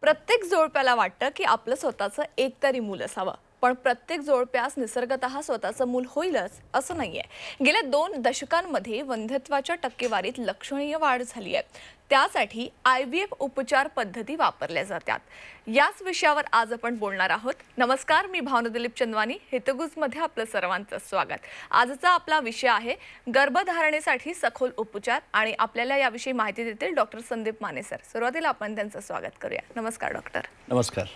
प्रत्येक जोडप्याला वाटतं की आपलं स्वतःचं एकतरी मूल असावं पण प्रत्येक जोडप्यास निसर्गत स्वतःचं मूल होईलच असं नाहीये गेल्या दोन दशकांमध्ये वंध्यत्वाच्या टक्केवारीत लक्षणीय वाढ झाली आहे त्यासाठी आय व्ही एफ उपचार पद्धती वापरल्या जातात याच विषयावर आज आपण बोलणार आहोत नमस्कार मी भावना दिलीप चंदवानी हितगुजमध्ये आपलं सर्वांचं स्वागत आजचा आपला विषय आहे गर्भधारणेसाठी सखोल उपचार आणि आपल्याला याविषयी माहिती देतील डॉक्टर संदीप माने सर सुरुवातीला आपण त्यांचं स्वागत करूया नमस्कार डॉक्टर नमस्कार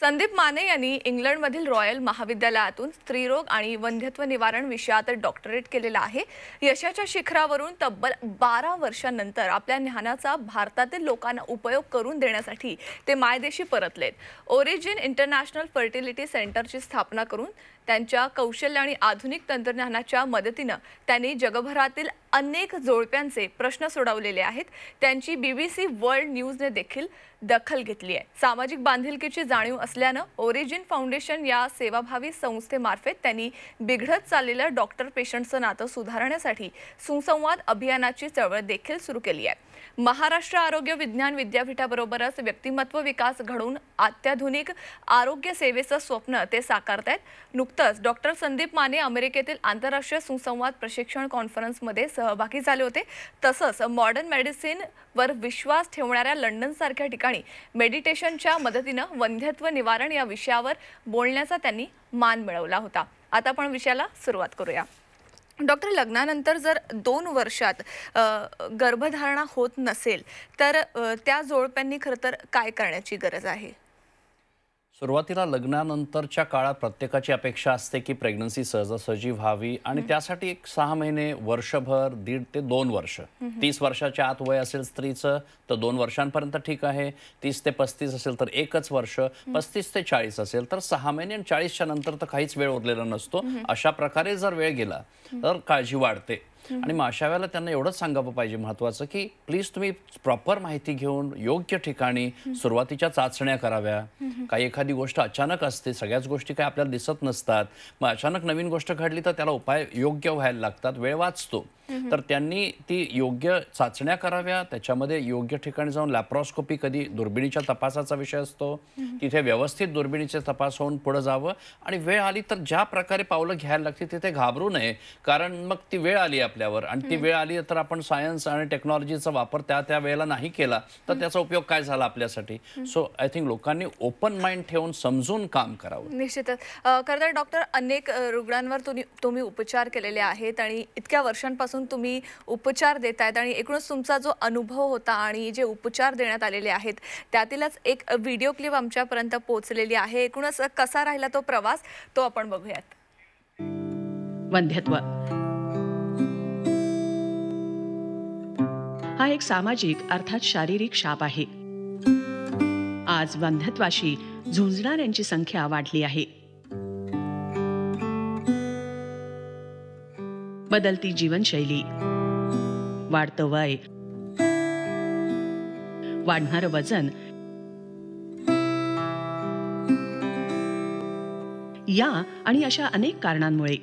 संदीप माने यांनी इंग्लंडमधील रॉयल महाविद्यालयातून स्त्रीरोग आणि वंध्यत्व निवारण विषयात डॉक्टरेट केलेलं आहे यशाच्या शिखरावरून तब्बल बारा वर्षांनंतर आपल्या ज्ञानाचा भारतातील लोकांना उपयोग करून देण्यासाठी ते मायदेशी परतलेत ओरिजिन इंटरनॅशनल फर्टिलिटी सेंटरची स्थापना करून त्यांच्या कौशल्य आणि आधुनिक तंत्रज्ञानाच्या मदतीनं त्यांनी जगभरातील अनेक जोडप्यांचे प्रश्न सोडवलेले आहेत त्यांची बीबीसी वर्ल्ड न्यूजने देखील दखल घेतली आहे सामाजिक बांधिलकीची जाणीव असल्यानं ओरिजिन फाउंडेशन या सेवाभावी संस्थेमार्फत त्यांनी बिघडत चाललेलं डॉक्टर पेशंटचं नातं सुधारण्यासाठी सुसंवाद अभियानाची चळवळ देखील सुरू केली आहे महाराष्ट्र आरोग्य विज्ञान विद्यापीठाबरोबरच व्यक्तिमत्व विकास घडवून अत्याधुनिक आरोग्य सेवेचं स्वप्न ते साकारत आहेत नुकतंच डॉक्टर संदीप माने अमेरिकेतील आंतरराष्ट्रीय सुसंवाद प्रशिक्षण कॉन्फरन्समध्ये सहभागी झाले होते तसंच मॉडर्न मेडिसिनवर विश्वास ठेवणाऱ्या लंडनसारख्या ठिकाणी मेडिटेशनच्या मदतीनं वंध्यत्व निवारण या विषयावर बोलण्याचा त्यांनी मान मिळवला होता आता आपण विषयाला सुरुवात करूया डॉक्टर लग्नानंतर जर दोन वर्षात गर्भधारणा होत नसेल तर त्या जोडप्यांनी खरं तर काय करण्याची गरज आहे सुरुवातीला लग्नानंतरच्या काळात प्रत्येकाची अपेक्षा असते की प्रेग्नन्सी सहजासहजी व्हावी आणि त्यासाठी एक सहा महिने वर्षभर दीड ते दोन वर्ष तीस वर्षाच्या आत वय असेल स्त्रीचं तर दोन वर्षांपर्यंत ठीक आहे तीस ते पस्तीस असेल तर एकच वर्ष पस्तीस ते चाळीस असेल तर सहा महिने आणि चाळीसच्या नंतर तर काहीच वेळ उरलेला नसतो अशा प्रकारे जर वेळ गेला तर काळजी वाढते आणि मग अशा वेळेला त्यांना एवढंच सांगावं पाहिजे महत्वाचं की प्लीज तुम्ही प्रॉपर माहिती घेऊन योग्य ठिकाणी सुरुवातीच्या चाचण्या कराव्या काही एखादी गोष्ट अचानक असते सगळ्याच गोष्टी काही आपल्याला दिसत नसतात मग अचानक नवीन गोष्ट घडली तर त्याला उपाय योग्य व्हायला लागतात वेळ वाचतो तर त्यांनी ती योग्य चाचण्या कराव्या त्याच्यामध्ये योग्य ठिकाणी जाऊन लॅप्रोस्कोपी कधी दुर्बिणीच्या तपासाचा विषय असतो तिथे व्यवस्थित दुर्बिणीचे तपास होऊन पुढे जावं आणि वेळ आली तर ज्या प्रकारे पावलं घ्यायला लागते तिथे घाबरू नये कारण मग ती वेळ आली आपल्यावर आणि ती वेळ आली तर आपण सायन्स आणि टेक्नॉलॉजीचा वापर त्या त्या वेळेला नाही केला तर त्याचा उपयोग काय झाला आपल्यासाठी सो आय थिंक लोकांनी ओपन माइंड ठेवून समजून काम करावं निश्चितच खरं डॉक्टर अनेक रुग्णांवर तुम्ही उपचार केलेले आहेत आणि इतक्या वर्षांपासून तुम्ही उपचार देत आहेत आणि एकूणच तुमचा जो अनुभव होता आणि जे उपचार देण्यात आलेले आहेत त्यातीलच एक व्हिडिओ क्लिप आमच्यापर्यंत पोहोचलेली आहे एकूणच कसा राहिला तो प्रवास तो आपण बघूयात वंध्यत्व हा एक सामाजिक अर्थात शारीरिक शाप आहे आज वंध्यत्वाशी झुंजणाऱ्यांची संख्या वाढली आहे बदलती जीवनशैली वाढतं वय वाढणार वजन या आणि अशा अनेक कारणांमुळे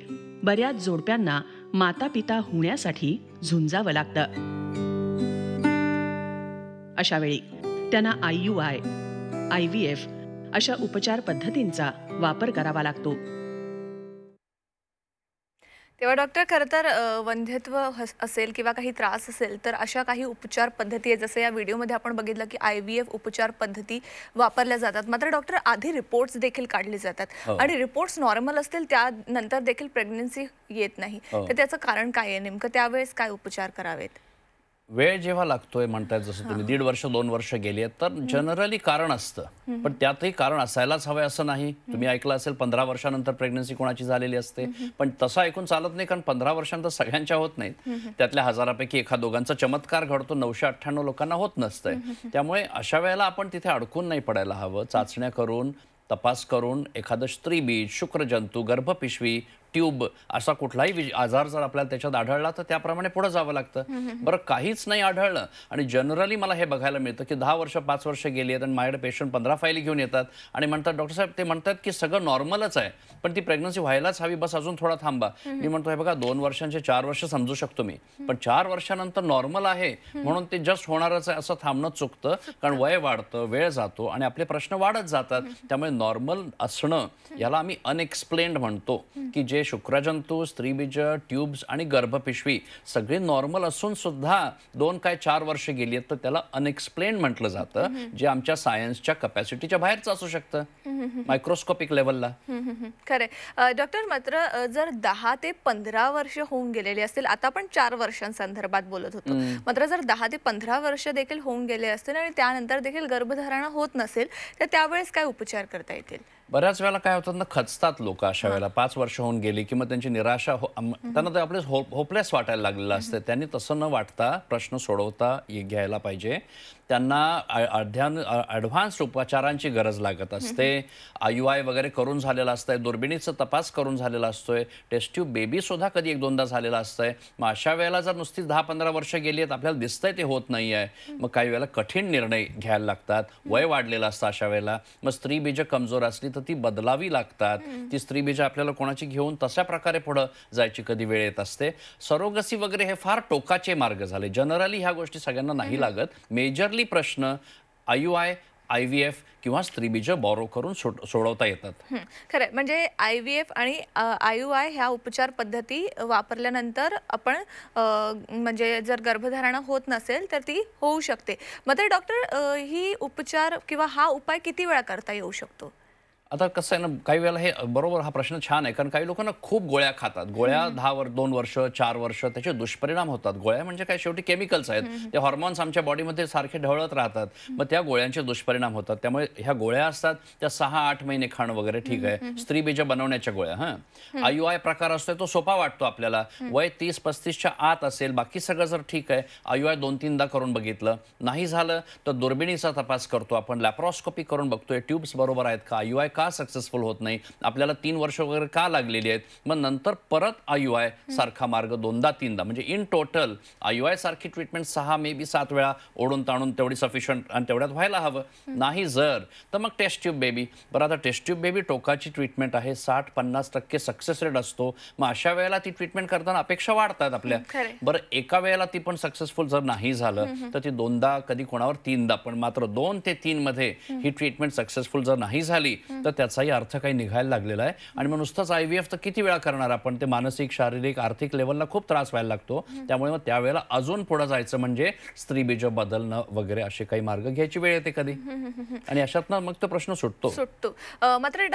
बऱ्याच जोडप्यांना माता पिता होण्यासाठी झुंजावं लागतं अशा वेळी त्यांना I U I V F अशा उपचार पद्धतींचा वापर करावा लागतो तेव्हा डॉक्टर खरं तर वंध्यत्व असेल किंवा काही त्रास असेल तर अशा काही उपचार पद्धती आहेत जसं या व्हिडिओमध्ये आपण बघितलं की आय व्ही एफ उपचार पद्धती वापरल्या जातात मात्र डॉक्टर आधी रिपोर्ट्स देखील काढले जातात हो. आणि रिपोर्ट्स नॉर्मल असतील त्यानंतर देखील प्रेग्नन्सी येत नाही हो. तर त्याचं कारण काय आहे नेमकं त्यावेळेस काय उपचार करावेत वेळ जेव्हा लागतोय म्हणताय जसं तुम्ही दीड वर्ष दोन वर्ष गेली तर जनरली कारण असतं पण त्यातही कारण असायलाच हवं असं नाही तुम्ही ऐकलं असेल पंधरा वर्षानंतर प्रेग्नन्सी कोणाची झालेली असते पण तसं ऐकून चालत नाही कारण पंधरा वर्षानंतर सगळ्यांच्या होत नाहीत त्यातल्या हजारापैकी एखाद दोघांचा चमत्कार घडतो नऊशे अठ्ठ्याण्णव लोकांना होत नसतंय त्यामुळे अशा वेळेला आपण तिथे अडकून नाही पडायला हवं चाचण्या करून तपास करून एखादं स्त्रीबीज शुक्रजंतू गर्भपिशवी ट्यूब असा कुठलाही आजार जर आपल्याला त्याच्यात आढळला तर त्याप्रमाणे पुढे जावं लागतं बरं काहीच नाही आढळलं आणि जनरली मला हे बघायला मिळतं की दहा वर्ष पाच वर्ष गेली आहेत आणि माझ्याकडे पेशंट पंधरा फायली घेऊन येतात आणि म्हणतात डॉक्टर साहेब ते म्हणतात की सगळं नॉर्मलच आहे पण ती प्रेग्नन्सी व्हायलाच हवी बस अजून थोडा थांबा मी म्हणतो हे बघा दोन वर्षांचे चार वर्ष समजू शकतो मी पण चार वर्षानंतर नॉर्मल आहे म्हणून ते जस्ट होणारच आहे असं थांबणं चुकतं कारण वय वाढतं वेळ जातो आणि आपले प्रश्न वाढत जातात त्यामुळे नॉर्मल असणं याला आम्ही अनएक्सप्लेन्ड म्हणतो की जे म्हणजे शुक्रजंतू स्त्रीबीज ट्यूब्स आणि गर्भपिशवी सगळी नॉर्मल असून सुद्धा दोन काय चार वर्ष गेली आहेत तर त्याला अनएक्सप्लेन म्हटलं जातं जे आमच्या सायन्सच्या कपॅसिटीच्या बाहेरचं असू शकतं मायक्रोस्कोपिक लेवलला खरे डॉक्टर मात्र जर दहा ते पंधरा वर्ष होऊन गेलेली असतील आता आपण चार वर्षांसंदर्भात बोलत होतो मात्र जर दहा ते पंधरा वर्ष देखील होऊन गेले असतील आणि त्यानंतर देखील गर्भधारणा होत नसेल तर त्यावेळेस काय उपचार करता येतील बऱ्याच वेळेला काय होतात ना खचतात लोक अशा वेळेला पाच वर्ष होऊन गेली की मग त्यांची निराशा हो- त्यांना ते आपले होपलेस वाटायला लागलेलं असतं त्यांनी तसं न वाटता प्रश्न सोडवता घ्यायला पाहिजे त्यांना अध्यान ॲडव्हान्स उपचारांची गरज लागत असते आय आय वगैरे करून झालेला असतंय दुर्बिणीचा तपास करून झालेला असतोय टेस्ट्यू बेबीसुद्धा कधी एक दोनदा झालेला आहे मग अशा वेळेला जर नुसतीच दहा पंधरा वर्ष गेली आहेत आपल्याला दिसतंय ते होत नाही आहे मग काही वेळेला कठीण निर्णय घ्यायला लागतात वय वाढलेलं असतं अशा वेळेला मग स्त्री बीज कमजोर असली तर ती बदलावी लागतात ती स्त्री बीज आपल्याला कोणाची घेऊन तशा प्रकारे पुढं जायची कधी वेळ येत असते सरोगसी वगैरे हे फार टोकाचे मार्ग झाले जनरली ह्या गोष्टी सगळ्यांना नाही लागत मेजरली प्रश्न I U I I V F किंवा स्त्रीबीज बॉरो करून सोडवता येतात खरं म्हणजे आय व्ही एफ आणि आय यू आय ह्या उपचार पद्धती वापरल्यानंतर आपण म्हणजे जर गर्भधारणा होत नसेल तर ती होऊ शकते मात्र डॉक्टर ही उपचार किंवा हा उपाय किती वेळा करता येऊ शकतो आता कसं आहे ना काही वेळेला हे बरोबर हा प्रश्न छान आहे कारण काही लोक ना खूप गोळ्या खातात गोळ्या दहा वर दोन वर्ष चार वर्ष त्याचे दुष्परिणाम होतात गोळ्या म्हणजे काय शेवटी केमिकल्स आहेत ते हॉर्मोन्स आमच्या बॉडीमध्ये सारखे ढवळत राहतात मग त्या गोळ्यांचे दुष्परिणाम होतात त्यामुळे ह्या गोळ्या असतात त्या सहा आठ महिने खाणं वगैरे ठीक आहे स्त्री बीज बनवण्याच्या गोळ्या हां आयु आय प्रकार असतोय तो सोपा वाटतो आपल्याला वय तीस पस्तीसच्या आत असेल बाकी सगळं जर ठीक आहे आयु आय दोन तीनदा करून बघितलं नाही झालं तर दुर्बिणीचा तपास करतो आपण लॅप्रोस्कोपी करून बघतोय ट्यूब्स बरोबर आहेत का आयु आय का सक्सेसफुल होत नाही आपल्याला तीन वर्ष वगैरे का लागलेली आहेत मग नंतर परत आय आय सारखा मार्ग दोनदा तीनदा म्हणजे इन टोटल आयुआय सारखी ट्रीटमेंट सहा मे बी सात वेळा ओढून ताणून तेवढी सफिशियंट आणि तेवढ्यात व्हायला हवं नाही जर तर मग टेस्ट ट्यूब बेबी बरं आता टेस्ट ट्यूब बेबी टोकाची ट्रीटमेंट आहे साठ पन्नास टक्के सक्सेस रेट असतो मग अशा वेळेला ती ट्रीटमेंट करताना अपेक्षा वाढतात आपल्या बरं एका वेळेला ती पण सक्सेसफुल जर नाही झालं तर ती दोनदा कधी कोणावर तीनदा पण मात्र दोन ते तीन मध्ये ही ट्रीटमेंट सक्सेसफुल जर नाही झाली तर तर त्याचाही अर्थ काही निघायला लागलेला आहे आणि मग नुसतंच आय व्ही एफ तर किती वेळा करणार आपण ते मानसिक शारीरिक आर्थिक लेवलला खूप त्रास व्हायला लागतो त्यामुळे मग त्यावेळेला अजून पुढे जायचं म्हणजे स्त्री बीज बदलणं वगैरे असे काही मार्ग घ्यायची वेळ येते कधी आणि अशातनं मग तो प्रश्न सुटतो सुटतो मात्र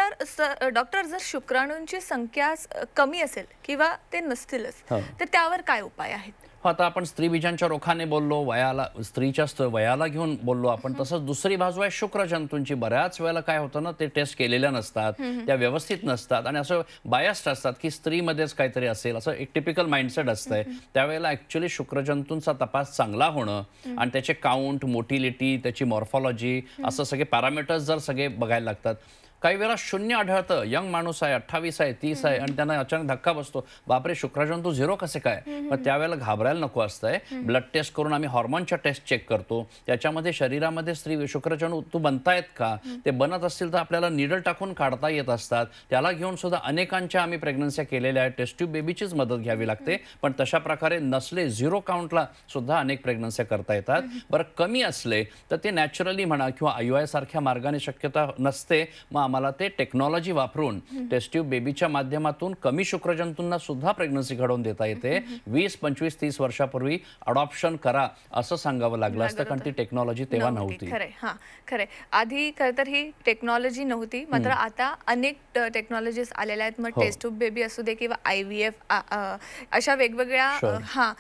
डॉक्टर जर शुक्राणूंची संख्या कमी असेल किंवा ते नसतीलच हो. तर त्यावर काय उपाय आहेत हो, आता आपण स्त्री बीजांच्या रोखाने बोललो वयाला स्त्रीच्या वयाला घेऊन बोललो आपण तसंच दुसरी बाजू आहे शुक्रजंतूंची बऱ्याच वेळेला काय होतं ना ते टेस्ट केलेल्या नसतात त्या व्यवस्थित नसतात आणि असं बायस्ड असतात की स्त्रीमध्येच काहीतरी असेल असं एक टिपिकल माइंडसेट असतंय त्यावेळेला ऍक्च्युली शुक्रजंतूंचा तपास चांगला होणं आणि त्याचे काउंट मोटिलिटी त्याची मॉर्फॉलॉजी असं सगळे पॅरामीटर्स जर सगळे बघायला लागतात काही वेळा शून्य आढळतं यंग माणूस आहे अठ्ठावीस आहे तीस आहे आणि त्यांना अचानक धक्का बसतो बापरे शुक्राजन तू झिरो कसे काय मग त्यावेळेला घाबरायला नको असतंय ब्लड टेस्ट करून आम्ही हॉर्मोनच्या टेस्ट चेक करतो त्याच्यामध्ये शरीरामध्ये स्त्री शुक्रजन तू बनतायत का ते बनत असतील तर आपल्याला निडल टाकून काढता येत असतात त्याला घेऊन सुद्धा अनेकांच्या आम्ही प्रेग्नन्सी केलेल्या आहेत टेस्ट्यूब बेबीचीच मदत घ्यावी लागते पण तशा प्रकारे नसले झिरो काउंटला सुद्धा अनेक प्रेग्नन्सी करता येतात बरं कमी असले तर ते नॅचरली म्हणा किंवा आय सारख्या मार्गाने शक्यता नसते मग आम्हाला ते टेक्नॉलॉजी वापरून टेस्ट्यूब बेबीच्या माध्यमातून कमी शुक्रजंतूंना सुद्धा प्रेग्नन्सी घडवून देता येते वीस पंचवीस तीस वर्षापूर्वी अडॉप्शन करा असं सांगावं लागलं असतं कारण ती टेक्नॉलॉजी तेव्हा नव्हती खरे हां खरे आधी तर ही टेक्नॉलॉजी नव्हती मात्र आता अनेक टेक्नॉलॉजीज आलेल्या आहेत मग टेस्ट ट्यूब बेबी असू दे किंवा आय व्ही एफ अशा वेगवेगळ्या हा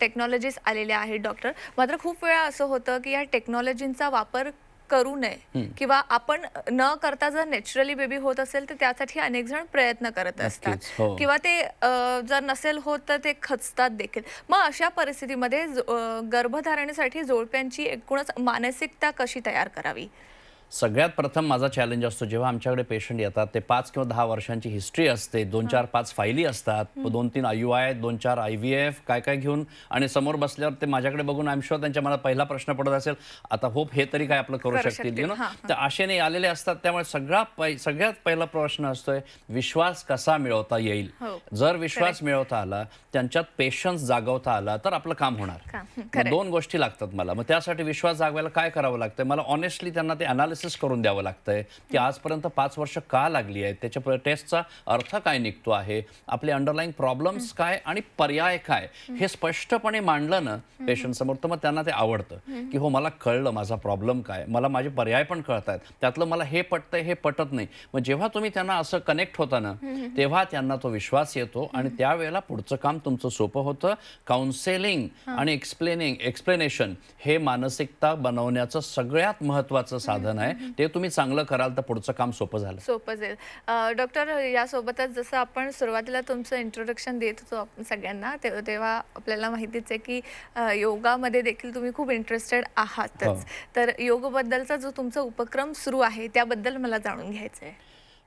टेक्नॉलॉजीज आलेल्या आहेत डॉक्टर मात्र खूप वेळा असं होतं की या टेक्नॉलॉजींचा वापर करू नये किंवा आपण न करता जर नॅचरली बेबी होत असेल तर त्यासाठी अनेक जण प्रयत्न करत असतात हो. किंवा ते जर नसेल होत तर ते खचतात देखील मग अशा परिस्थितीमध्ये गर्भधारणेसाठी जोडप्यांची एकूणच मानसिकता कशी तयार करावी सगळ्यात प्रथम माझा चॅलेंज असतो जेव्हा आमच्याकडे पेशंट येतात ते पाच किंवा दहा वर्षांची हिस्ट्री असते दोन चार पाच फायली असतात दोन तीन आयुआय आय दोन चार आय व्ही एफ काय काय घेऊन आणि समोर बसल्यावर ते माझ्याकडे बघून आयम शुअर त्यांच्या मला पहिला प्रश्न पडत असेल आता होप हे तरी काय आपलं करू शकतील यु नो तर आशेने आलेले असतात त्यामुळे सगळा सगळ्यात पहिला प्रश्न असतोय विश्वास कसा मिळवता येईल हो. जर विश्वास मिळवता आला त्यांच्यात पेशन्स जागवता आला तर आपलं काम होणार दोन गोष्टी लागतात मला मग त्यासाठी विश्वास जागवायला काय करावं लागतं मला ऑनेस्टली त्यांना ते अनालिस ॲनालिसिस करून द्यावं लागतंय की आजपर्यंत पाच वर्ष का लागली आहेत त्याच्या टेस्टचा अर्थ काय निघतो आहे आपले अंडरलाईन प्रॉब्लेम्स काय आणि पर्याय काय हे स्पष्टपणे मांडलं ना समोर तर मग त्यांना ते आवडतं की हो मला कळलं माझा प्रॉब्लेम काय मला माझे पर्याय पण कळत आहेत त्यातलं मला हे पटतंय हे पटत नाही मग जेव्हा तुम्ही त्यांना असं कनेक्ट होता ना तेव्हा त्यांना तो विश्वास येतो आणि त्यावेळेला पुढचं काम तुमचं सोपं होतं काउन्सेलिंग आणि एक्सप्लेनिंग एक्सप्लेनेशन हे मानसिकता बनवण्याचं सगळ्यात महत्त्वाचं साधन आहे आहे ते तुम्ही चांगलं कराल तर पुढचं काम सोपं झालं सोपं जाईल डॉक्टर यासोबतच जसं आपण सुरुवातीला तुमचं इंट्रोडक्शन देत होतो सगळ्यांना तेव्हा आपल्याला माहितीच आहे की योगामध्ये देखील तुम्ही खूप इंटरेस्टेड आहातच हो. तर योगबद्दलचा जो तुमचा उपक्रम सुरू आहे त्याबद्दल मला जाणून घ्यायचं आहे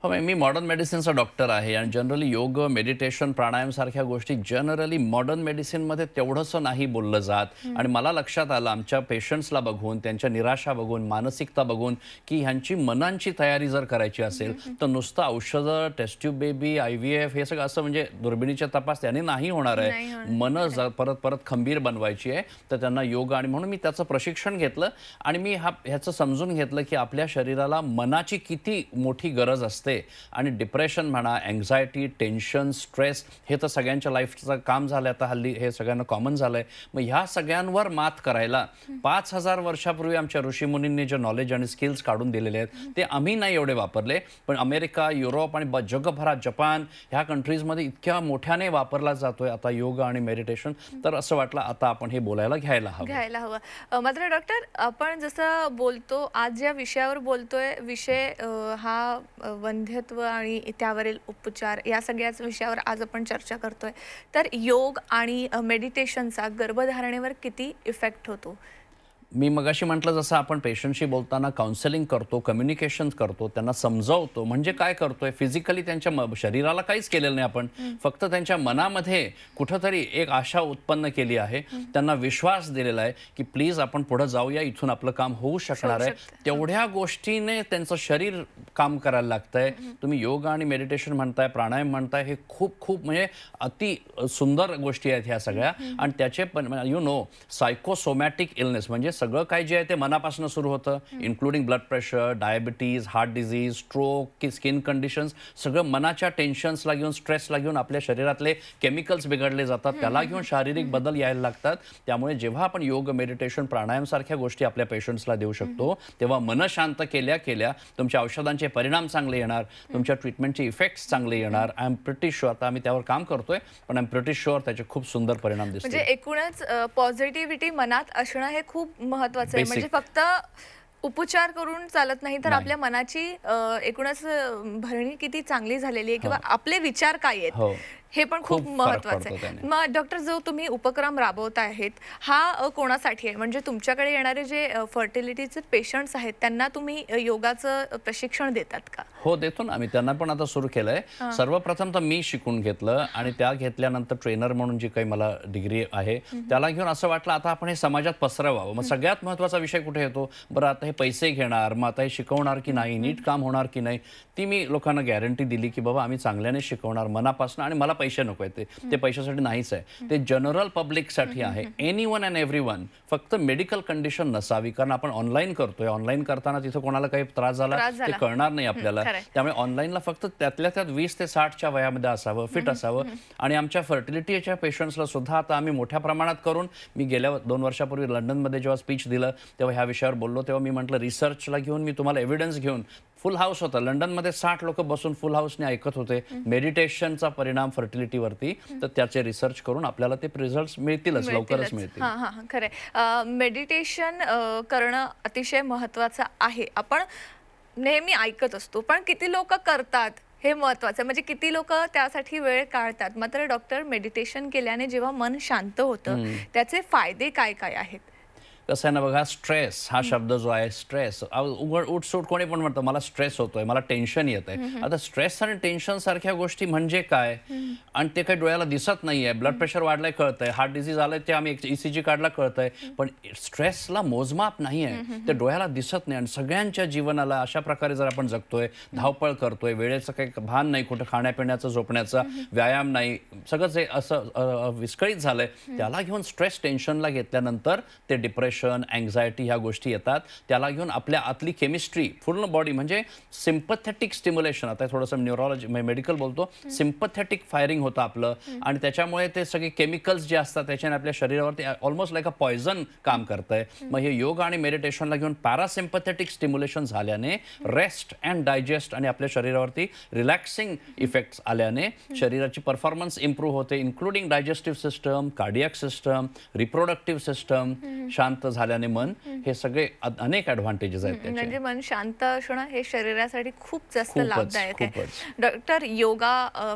हो मी मॉडर्न मेडिसिनचा डॉक्टर आहे आणि जनरली योग मेडिटेशन प्राणायामसारख्या गोष्टी जनरली मॉडर्न मेडिसिनमध्ये तेवढंसं नाही बोललं जात आणि मला लक्षात आलं आमच्या पेशंट्सला बघून त्यांच्या निराशा बघून मानसिकता बघून की ह्यांची मनांची तयारी जर करायची असेल तर नुसतं औषधं test tube baby I V F हे सगळं असं म्हणजे दुर्बिणीच्या तपास त्याने नाही होणार आहे मनं परत परत खंबीर बनवायची आहे तर त्यांना योग आणि म्हणून मी त्याचं प्रशिक्षण घेतलं आणि मी हा ह्याचं समजून घेतलं की आपल्या शरीराला मनाची किती मोठी गरज असते असते आणि डिप्रेशन म्हणा अँझायटी टेन्शन स्ट्रेस हे तर सगळ्यांच्या लाईफचं काम झालं आता हल्ली हे सगळ्यांना कॉमन झालं आहे मग ह्या सगळ्यांवर मात करायला पाच हजार वर्षापूर्वी आमच्या ऋषीमुनींनी जे नॉलेज आणि स्किल्स काढून दिलेले आहेत ते आम्ही नाही एवढे वापरले पण अमेरिका युरोप आणि जगभरात जपान ह्या कंट्रीजमध्ये इतक्या मोठ्याने वापरला जातोय आता योगा आणि मेडिटेशन तर असं वाटलं आता आपण हे बोलायला घ्यायला हवं घ्यायला हवं मात्र डॉक्टर आपण जसं बोलतो आज ज्या विषयावर बोलतोय विषय हा वन अंध्यत्व आणि त्यावरील उपचार या सगळ्याच विषयावर आज आपण चर्चा करतोय तर योग आणि मेडिटेशनचा गर्भधारणेवर किती इफेक्ट होतो मी मगाशी म्हटलं जसं आपण पेशंटशी बोलताना काउन्सिलिंग करतो कम्युनिकेशन करतो त्यांना समजावतो म्हणजे काय करतोय फिजिकली त्यांच्या शरीराला काहीच केलेलं नाही आपण फक्त त्यांच्या मनामध्ये कुठंतरी एक आशा उत्पन्न केली आहे त्यांना विश्वास दिलेला आहे की प्लीज आपण पुढे जाऊया इथून आपलं काम होऊ शकणार आहे तेवढ्या गोष्टीने त्यांचं शरीर काम करायला लागतंय तुम्ही योग आणि मेडिटेशन म्हणताय प्राणायाम म्हणताय हे खूप खूप म्हणजे अति सुंदर गोष्टी आहेत ह्या सगळ्या आणि त्याचे पण यु नो सायकोसोमॅटिक इलनेस म्हणजे सगळं काय जे आहे ते मनापासून सुरू होतं including blood pressure diabetes heart disease stroke की स्किन कंडिशन्स सगळं मनाच्या टेन्शन्सला घेऊन स्ट्रेसला घेऊन आपल्या शरीरातले केमिकल्स बिघडले जातात त्याला घेऊन शारीरिक बदल यायला लागतात त्यामुळे जेव्हा आपण योग मेडिटेशन प्राणायामसारख्या गोष्टी आपल्या पेशंट्सला देऊ शकतो तेव्हा मन शांत केल्या केल्या तुमच्या औषधांचे परिणाम चांगले येणार तुमच्या ट्रीटमेंटचे इफेक्ट्स चांगले येणार आय एम प्रिटी शुअर आता आम्ही त्यावर काम करतोय पण आय एम प्रिटी शुअर त्याचे खूप सुंदर परिणाम दिसतो म्हणजे एकूणच पॉझिटिव्हिटी मनात असणं हे खूप महत्वाचं आहे म्हणजे फक्त उपचार करून चालत नाही तर आपल्या मनाची एकूणच भरणी किती चांगली झालेली आहे हो. किंवा आपले विचार काय आहेत हो. हे पण खूप महत्वाचं आहे मग डॉक्टर जो तुम्ही उपक्रम राबवत आहेत हा कोणासाठी आहे म्हणजे तुमच्याकडे येणारे जे फर्टिलिटीचे पेशंट्स आहेत त्यांना तुम्ही योगाचं प्रशिक्षण देतात का हो देतो ना आम्ही त्यांना पण आता सुरू केलंय सर्वप्रथम तर मी शिकून घेतलं आणि त्या घेतल्यानंतर ट्रेनर म्हणून जी काही मला डिग्री आहे त्याला घेऊन असं वाटलं आता आपण हे समाजात पसरवावं मग सगळ्यात महत्वाचा विषय कुठे येतो बरं आता हे पैसे घेणार मग आता हे शिकवणार की नाही नीट काम होणार की नाही ती मी लोकांना गॅरंटी दिली की बाबा आम्ही चांगल्याने शिकवणार मनापासून आणि मला पैसे नको आहेत ते पैशासाठी नाहीच आहे ते जनरल पब्लिकसाठी आहे anyone and everyone फक्त मेडिकल कंडिशन नसावी कारण आपण ऑनलाईन करतोय ऑनलाईन करताना तिथं कोणाला काही त्रास झाला ते कळणार नाही आपल्याला त्यामुळे ऑनलाईनला फक्त त्यातल्या त्यात वीस ते साठच्या वयामध्ये असावं फिट असावं आणि आमच्या फर्टिलिटीच्या पेशंट्सला सुद्धा आता आम्ही मोठ्या प्रमाणात करून मी गेल्या दोन वर्षापूर्वी लंडनमध्ये जेव्हा स्पीच दिलं तेव्हा ह्या विषयावर बोललो तेव्हा मी म्हटलं रिसर्चला घेऊन मी तुम्हाला एव्हिडन्स घेऊन फुल हाऊस होता मध्ये साठ लोक बसून फुल हाऊसने ऐकत होते मेडिटेशनचा परिणाम फर्टिलिटीवरती तर त्याचे रिसर्च करून आपल्याला ते रिझल्ट मिळतीलच लवकरच मिळतील खरे मेडिटेशन करणं अतिशय महत्वाचं आहे आपण नेहमी ऐकत असतो पण किती लोक करतात हे महत्वाचं म्हणजे किती लोक त्यासाठी वेळ काढतात मात्र डॉक्टर मेडिटेशन केल्याने जेव्हा मन शांत होतं त्याचे फायदे काय काय आहेत कसं आहे ना बघा स्ट्रेस हा शब्द जो आहे स्ट्रेस उघड उठसूट कोणी पण म्हणतो मला स्ट्रेस होतोय मला टेन्शन येत आहे आता स्ट्रेस आणि टेन्शन सारख्या गोष्टी म्हणजे काय आणि ते काही डोळ्याला दिसत नाहीये ब्लड प्रेशर वाढलंय कळतंय हार्ट डिसीज आलंय ते आम्ही ईसीजी e काढला कळतंय पण स्ट्रेसला मोजमाप नाही आहे ते डोळ्याला दिसत नाही आणि सगळ्यांच्या जीवनाला अशा प्रकारे जर आपण जगतोय धावपळ करतोय वेळेचं काही भान नाही कुठं खाण्यापिण्याचं झोपण्याचा व्यायाम नाही सगळं जे असं विस्कळीत झालंय त्याला घेऊन स्ट्रेस टेन्शनला घेतल्यानंतर ते डिप्रेशन डिप्रेशन अँझायटी ह्या गोष्टी येतात त्याला घेऊन आपल्या आतली केमिस्ट्री पूर्ण बॉडी म्हणजे सिम्पथेटिक स्टिम्युलेशन आता थोडंसं न्यूरोलॉजी मेडिकल बोलतो सिम्पथेटिक फायरिंग होतं आपलं आणि त्याच्यामुळे ते सगळे केमिकल्स जे असतात त्याच्याने आपल्या शरीरावरती ऑलमोस्ट लाईक अ पॉयझन काम करतंय मग हे योग आणि मेडिटेशनला घेऊन पॅरासिम्पथेटिक स्टिम्युलेशन झाल्याने रेस्ट अँड डायजेस्ट आणि आपल्या शरीरावरती रिलॅक्सिंग इफेक्ट्स आल्याने शरीराची परफॉर्मन्स इम्प्रूव्ह होते including digestive system cardiac system reproductive system शांत शांत झाल्याने मन हे सगळे अनेक ऍडव्हान्टेजेस आहेत म्हणजे मन शांत असणं हे शरीरासाठी खूप जास्त लाभदायक आहे डॉक्टर योगा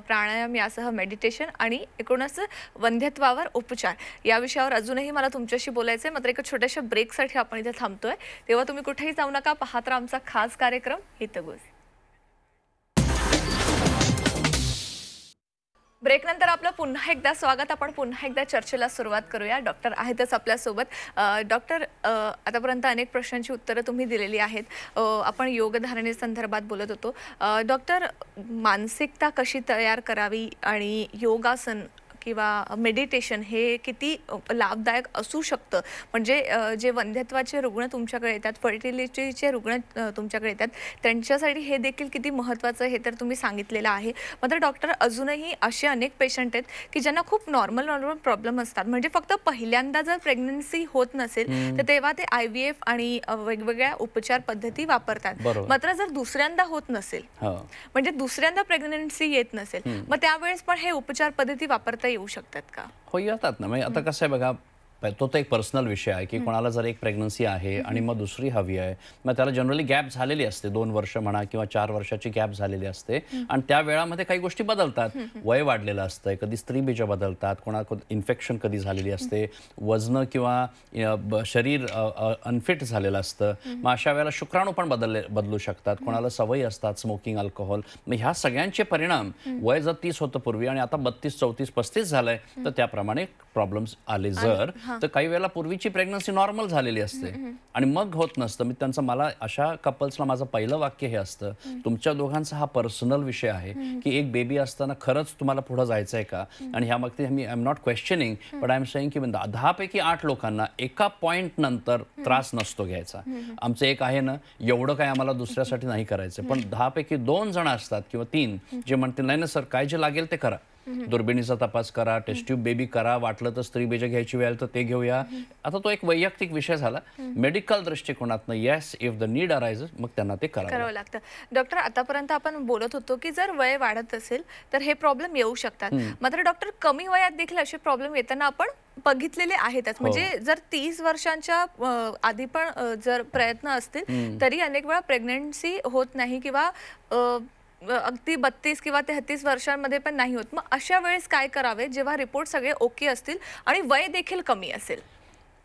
प्राणायाम यासह मेडिटेशन आणि एकूणच वंध्यत्वावर उपचार या विषयावर अजूनही मला तुमच्याशी बोलायचंय मात्र एका छोट्याशा ब्रेकसाठी आपण इथे थांबतोय तेव्हा तुम्ही कुठेही जाऊ नका पाहत आमचा खास कार्यक्रम हितगोज ब्रेकनंतर आपलं पुन्हा एकदा स्वागत आपण पुन्हा एकदा चर्चेला सुरुवात करूया डॉक्टर आहेतच आपल्यासोबत डॉक्टर आतापर्यंत अनेक प्रश्नांची उत्तरं तुम्ही दिलेली आहेत आपण योगधारणेसंदर्भात बोलत होतो डॉक्टर मानसिकता कशी तयार करावी आणि योगासन किंवा मेडिटेशन हे किती लाभदायक असू शकतं म्हणजे जे वंध्यत्वाचे रुग्ण तुमच्याकडे येतात फर्टिलिटीचे रुग्ण तुमच्याकडे येतात त्यांच्यासाठी हे देखील किती महत्त्वाचं हे तर तुम्ही सांगितलेलं आहे मात्र डॉक्टर अजूनही असे अनेक पेशंट आहेत की ज्यांना खूप नॉर्मल नॉर्मल प्रॉब्लेम असतात म्हणजे फक्त पहिल्यांदा जर प्रेग्नन्सी होत नसेल तर तेव्हा ते आय व्ही एफ आणि वेगवेगळ्या उपचार पद्धती वापरतात मात्र जर दुसऱ्यांदा होत नसेल हो. म्हणजे दुसऱ्यांदा प्रेग्नन्सी येत नसेल मग त्यावेळेस पण हे उपचार पद्धती वापरता येऊ शकतात का हो येतात ना म्हणजे आता कसं आहे बघा तो तर एक पर्सनल विषय आहे की कोणाला जर एक प्रेग्नन्सी आहे आणि मग दुसरी हवी आहे मग त्याला जनरली गॅप झालेली असते दोन वर्ष म्हणा किंवा चार वर्षाची गॅप झालेली असते आणि त्या वेळामध्ये काही गोष्टी बदलतात वय वाढलेलं असतं कधी स्त्री बीज बदलतात कोणा इन्फेक्शन कधी झालेली असते वजन किंवा शरीर अनफिट झालेलं असतं मग अशा वेळेला शुक्राणू पण बदलले बदलू शकतात कोणाला सवयी असतात स्मोकिंग अल्कोहोल मग ह्या सगळ्यांचे परिणाम वय जर तीस होतं पूर्वी आणि आता बत्तीस चौतीस पस्तीस झालंय तर त्याप्रमाणे प्रॉब्लेम्स आले जर तर काही वेळेला पूर्वीची प्रेग्नन्सी नॉर्मल झालेली असते आणि मग होत नसतं मी त्यांचं मला अशा कपल्सला माझं पहिलं वाक्य हे असतं तुमच्या दोघांचा हा पर्सनल विषय आहे की एक बेबी असताना खरंच तुम्हाला पुढे जायचं आहे का आणि ह्या बाबतीत मी I am not questioning but I am saying की दहापैकी आठ लोकांना एका पॉईंट नंतर त्रास नसतो घ्यायचा आमचं एक आहे ना एवढं काय आम्हाला दुसऱ्यासाठी नाही करायचं पण दहापैकी दोन जण असतात किंवा तीन जे म्हणतील नाही ना सर काय जे लागेल ते करा दुर्बिणीचा तपास करा ट्यूब बेबी करा वाटलं तर स्त्री बीज घ्यायची वेळ तर ते घेऊया आता तो एक वैयक्तिक विषय झाला मेडिकल दृष्टिकोनात yes if the need arise मग त्यांना ते करावं लागतं डॉक्टर आतापर्यंत आपण बोलत होतो की जर वय वाढत असेल तर हे प्रॉब्लेम येऊ शकतात मात्र डॉक्टर कमी वयात देखील असे प्रॉब्लेम येताना आपण बघितलेले आहेत हो. म्हणजे जर तीस वर्षांच्या आधी पण जर प्रयत्न असतील तरी अनेक वेळा प्रेग्नेन्सी होत नाही किंवा अगदी बत्तीस किंवा तेहतीस वर्षांमध्ये पण नाही होत मग अशा वेळेस काय करावे जेव्हा रिपोर्ट सगळे ओके असतील आणि वय देखील कमी असेल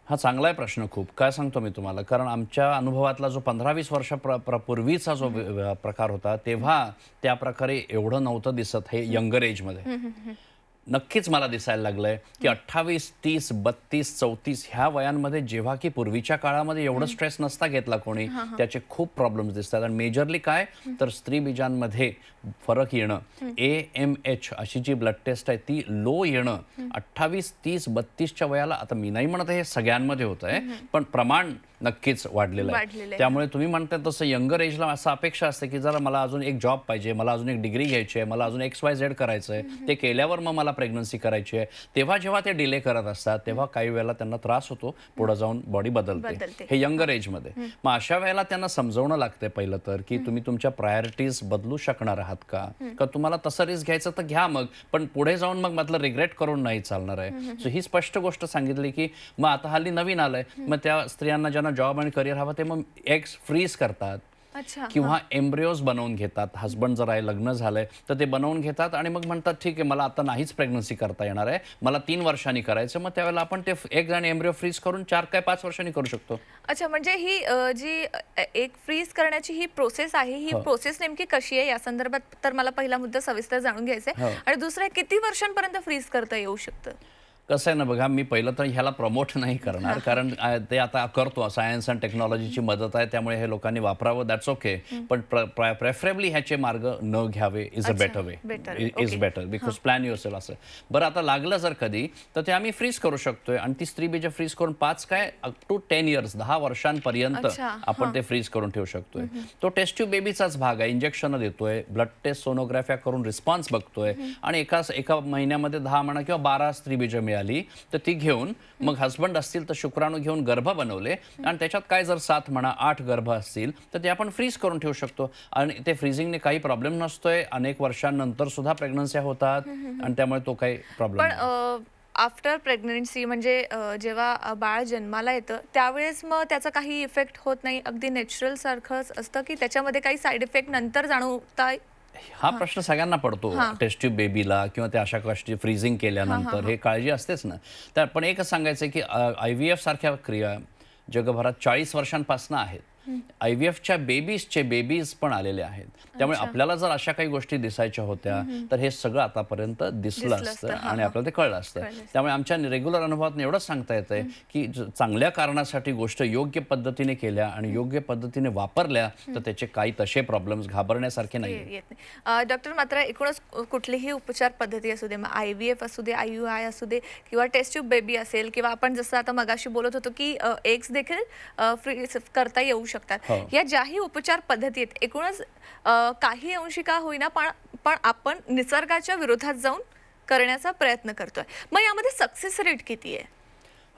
हा चांगला आहे प्रश्न खूप काय सांगतो मी तुम्हाला कारण आमच्या अनुभवातला जो पंधरा वीस वर्ष पूर्वीचा जो प्रकार होता तेव्हा त्या प्रकारे एवढं नव्हतं दिसत हे यंगर एजमध्ये नक्कीच मला दिसायला लागलं आहे की अठ्ठावीस तीस बत्तीस चौतीस ह्या वयांमध्ये जेव्हा की पूर्वीच्या काळामध्ये एवढं स्ट्रेस नसता घेतला कोणी त्याचे खूप प्रॉब्लेम्स दिसतात आणि मेजरली काय तर स्त्री बीजांमध्ये फरक येणं ए एम एच अशी जी ब्लड टेस्ट आहे ती लो येणं अठ्ठावीस तीस बत्तीसच्या वयाला आता मी नाही म्हणत हे सगळ्यांमध्ये होतं आहे पण प्रमाण नक्कीच वाढलेलं आहे त्यामुळे तुम्ही म्हणताय तसं यंगर एजला असं अपेक्षा असते की जरा मला अजून एक जॉब पाहिजे मला अजून एक डिग्री घ्यायची आहे मला अजून एक्स वाय झेड करायचं आहे ते केल्यावर मग मला प्रेग्नन्सी करायची आहे तेव्हा जेव्हा ते डिले करत असतात तेव्हा काही वेळेला त्यांना त्रास होतो पुढे जाऊन बॉडी बदलते हे यंगर एजमध्ये मग अशा वेळेला त्यांना समजवणं लागते पहिलं तर की तुम्ही तुमच्या प्रायोरिटीज बदलू शकणार आहात का का तुम्हाला तसं रिस्क घ्यायचं तर घ्या मग पण पुढे जाऊन मग म्हटलं रिग्रेट करून नाही चालणार आहे सो ही स्पष्ट गोष्ट सांगितली की मग आता हल्ली नवीन आलंय मग त्या स्त्रियांना ज्यांना जॉब आणि करिअर हवं ते मग एक्स फ्रीज करतात किंवा एम्ब्रिओज बनवून घेतात हसबंड जर आहे लग्न झालंय तर ते बनवून घेतात आणि मग म्हणतात ठीक आहे मला आता नाहीच प्रेग्नन्सी करता येणार आहे मला तीन वर्षांनी करायचं मग त्यावेळेला आपण ते एक जण एम्ब्रिओ फ्रीज करून चार काय पाच वर्षांनी करू शकतो अच्छा म्हणजे ही जी एक फ्रीज करण्याची ही प्रोसेस आहे ही प्रोसेस हो. नेमकी कशी आहे या संदर्भात तर मला पहिला मुद्दा सविस्तर जाणून घ्यायचा आहे हो. आणि दुसरं किती वर्षांपर्यंत फ्रीज करता येऊ शकतं कसं आहे ना बघा मी पहिलं तर ह्याला प्रमोट नाही करणार कारण ते आता करतो सायन्स अँड टेक्नॉलॉजीची मदत आहे त्यामुळे हे लोकांनी वापरावं दॅट्स ओके पण प्रेफरेबली ह्याचे मार्ग न घ्यावे is a better way is better because plan your sell असं बरं आता लागलं जर कधी तर ते आम्ही फ्रीज करू शकतोय आणि ती स्त्री बीज फ्रीज करून पाच काय अप टू टेन इयर्स दहा वर्षांपर्यंत आपण ते फ्रीज करून ठेवू शकतोय तो टेस्ट ट्यूब बेबीचाच भाग आहे इंजेक्शन देतोय ब्लड टेस्ट सोनोग्राफ्या करून रिस्पॉन्स बघतोय आणि एका एका महिन्यामध्ये दहा म्हणा किंवा बारा स्त्री बीज मिळाली आली तर ती घेऊन मग हसबंड असतील तर शुक्राणू घेऊन गर्भ बनवले आणि त्याच्यात काय जर सात म्हणा आठ गर्भ असतील तर ते आपण फ्रीज करून ठेवू शकतो आणि ते फ्रीजिंगने काही प्रॉब्लेम नसतोय अनेक वर्षांनंतर सुद्धा प्रेग्नन्सी होतात आणि त्यामुळे तो काही प्रॉब्लेम आफ्टर प्रेग्नन्सी म्हणजे जेव्हा बाळ जन्माला येतं त्यावेळेस मग त्याचा काही इफेक्ट होत नाही अगदी नॅचरल सारखंच असतं की त्याच्यामध्ये काही साईड इफेक्ट नंतर जाणवता हा प्रश्न सगळ्यांना पडतो टेस्ट ट्यूब बेबीला किंवा त्या अशा कष्ट फ्रीजिंग केल्यानंतर हे काळजी असतेच ना तर पण एकच सांगायचं की आय व्ही एफ सारख्या क्रिया जगभरात चाळीस वर्षांपासून आहेत आय व्ही एफच्या बेबीजचे बेबीज पण आलेले आहेत त्यामुळे आपल्याला जर अशा काही गोष्टी दिसायच्या होत्या तर हे सगळं आतापर्यंत दिसलं असतं आणि आपल्याला ते कळलं असतं त्यामुळे आमच्या रेग्युलर अनुभवात एवढंच सांगता येतं की चांगल्या कारणासाठी गोष्ट योग्य पद्धतीने केल्या आणि योग्य पद्धतीने वापरल्या तर त्याचे काही तसे प्रॉब्लेम्स घाबरण्यासारखे नाही डॉक्टर मात्र एकूणच कुठलीही उपचार पद्धती असू दे मग आय व्ही एफ असू दे आय यू आय असू दे किंवा टेस्ट ट्यूब बेबी असेल किंवा आपण जसं आता मगाशी बोलत होतो की एग्स देखील फ्री करता येऊ शकतो शकतात हो. या ज्याही उपचार पद्धतीत एकूणच काही अंशी का होईना पण पण आपण निसर्गाच्या विरोधात जाऊन करण्याचा प्रयत्न करतोय मग यामध्ये सक्सेस रेट किती आहे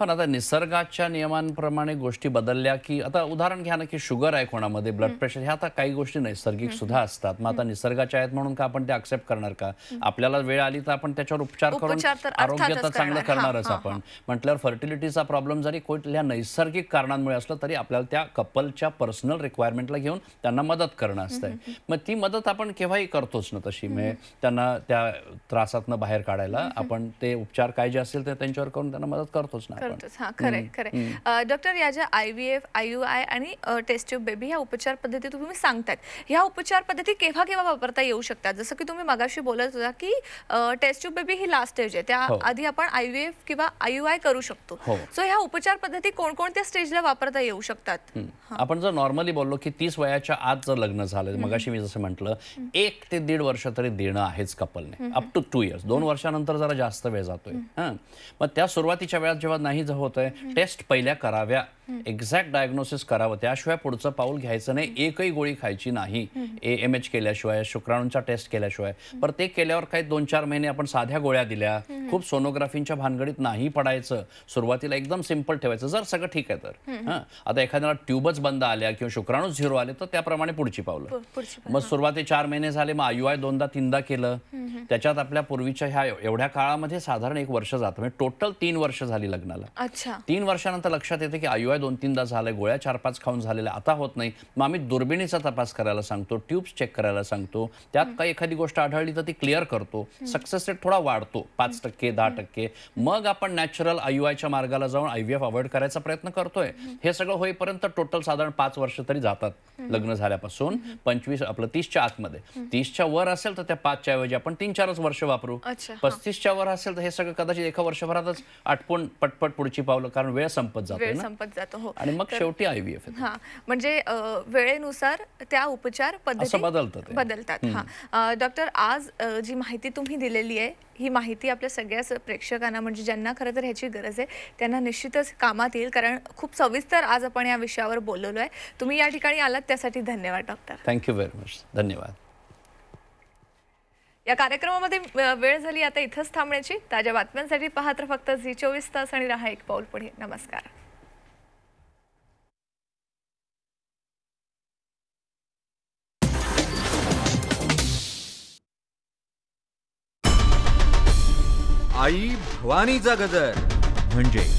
पण आता निसर्गाच्या नियमांप्रमाणे गोष्टी बदलल्या की आता उदाहरण घ्या ना की शुगर आहे कोणामध्ये ब्लड प्रेशर ह्या आता काही गोष्टी नैसर्गिक सुद्धा असतात मग आता निसर्गाच्या आहेत म्हणून का आपण ते अक्सेप्ट करणार का आपल्याला वेळ आली तर आपण त्याच्यावर उपचार करून आरोग्य तर चांगलं करणारच आपण म्हटल्यावर फर्टिलिटीचा प्रॉब्लेम जरी कुठल्या नैसर्गिक कारणांमुळे असलं तरी आपल्याला त्या कपलच्या पर्सनल रिक्वायरमेंटला घेऊन त्यांना मदत करणं असतंय मग ती मदत आपण केव्हाही करतोच ना तशी म्हणजे त्यांना त्या त्रासातनं बाहेर काढायला आपण ते उपचार काय जे असेल ते त्यांच्यावर करून त्यांना मदत करतोच ना करतोच हां डॉक्टर या ज्या I V F I U I आणि टेस्ट बेबी ह्या उपचार पद्धती तुम्ही सांगतात ह्या उपचार पद्धती केव्हा केव्हा वापरता येऊ शकतात जसं की तुम्ही मगाशी बोलत होता की टेस्ट बेबी ही लास्ट स्टेज आहे त्या हो. आधी आपण आय व्ही एफ किंवा आय यू आय करू शकतो सो हो. ह्या उपचार पद्धती कोणकोणत्या स्टेजला वापरता येऊ शकतात आपण जर नॉर्मली बोललो की तीस वयाच्या आज जर लग्न झालं मगाशी मी जसं म्हटलं एक ते दीड वर्ष तरी देणं आहेच कपलने अप टू टू इयर्स दोन वर्षानंतर जरा जास्त वेळ जातोय मग त्या सुरुवातीच्या वेळात जेव्हा नाही होत आहे टेस्ट पहिल्या कराव्या एक्झॅक्ट डायग्नोसिस करावं त्याशिवाय पुढचं पाऊल घ्यायचं नाही एकही गोळी खायची नाही ए एम एच केल्याशिवाय शुक्राणूंचा टेस्ट केल्याशिवाय पण ते केल्यावर काही दोन चार महिने आपण साध्या गोळ्या दिल्या खूप सोनोग्राफीच्या भानगडीत नाही पडायचं सुरुवातीला एकदम सिम्पल ठेवायचं जर सगळं ठीक आहे तर आता एखाद्याला ट्यूबच बंद आल्या किंवा शुक्राणू झिरो आले तर त्याप्रमाणे पुढची पावलं मग सुरुवाती चार महिने झाले मग आयुआय दोनदा तीनदा केलं त्याच्यात आपल्या पूर्वीच्या ह्या एवढ्या काळामध्ये साधारण एक वर्ष जातं म्हणजे टोटल तीन वर्ष झाली लग्नाला तीन वर्षानंतर लक्षात येते की आयुआय शिवाय दोन तीनदा झालं गोळ्या चार पाच खाऊन झालेल्या आता होत नाही मग आम्ही दुर्बिणीचा तपास करायला सांगतो ट्यूब्स चेक करायला सांगतो त्यात काही एखादी गोष्ट आढळली तर ती क्लिअर करतो सक्सेस रेट थोडा वाढतो पाच टक्के दहा टक्के मग आपण नॅचरल आयुआयच्या मार्गाला जाऊन आय व्ही एफ अवॉइड करायचा प्रयत्न करतोय हे सगळं होईपर्यंत टोटल साधारण पाच वर्ष तरी जातात लग्न झाल्यापासून पंचवीस आपलं तीसच्या आतमध्ये तीसच्या वर असेल तर त्या पाचच्या ऐवजी आपण तीन चारच वर्ष वापरू पस्तीसच्या वर असेल तर हे सगळं कदाचित एका वर्षभरातच आटपून पटपट पुढची पावलं कारण वेळ संपत जातो संपत हो आणि मग शेवटी आयव्हीएफ हा म्हणजे वेळेनुसार त्या उपचार पद्धती बदलतात बदलतात हा डॉक्टर आज जी माहिती तुम्ही दिलेली आहे ही माहिती आपल्या सगळ्याच प्रेक्षकांना म्हणजे ज्यांना खरं तर ह्याची गरज आहे त्यांना निश्चितच कामात येईल कारण खूप सविस्तर आज आपण या विषयावर बोललेलो आहे तुम्ही या ठिकाणी आलात त्यासाठी धन्यवाद डॉक्टर थँक्यू व्हेरी मच धन्यवाद या कार्यक्रमामध्ये वेळ झाली आता इथंच थांबण्याची ताज्या बातम्यांसाठी पाहत्र फक्त झी चोवीस तास आणि राहा एक पाऊल पुढे नमस्कार आई भवानीचा गजर म्हणजे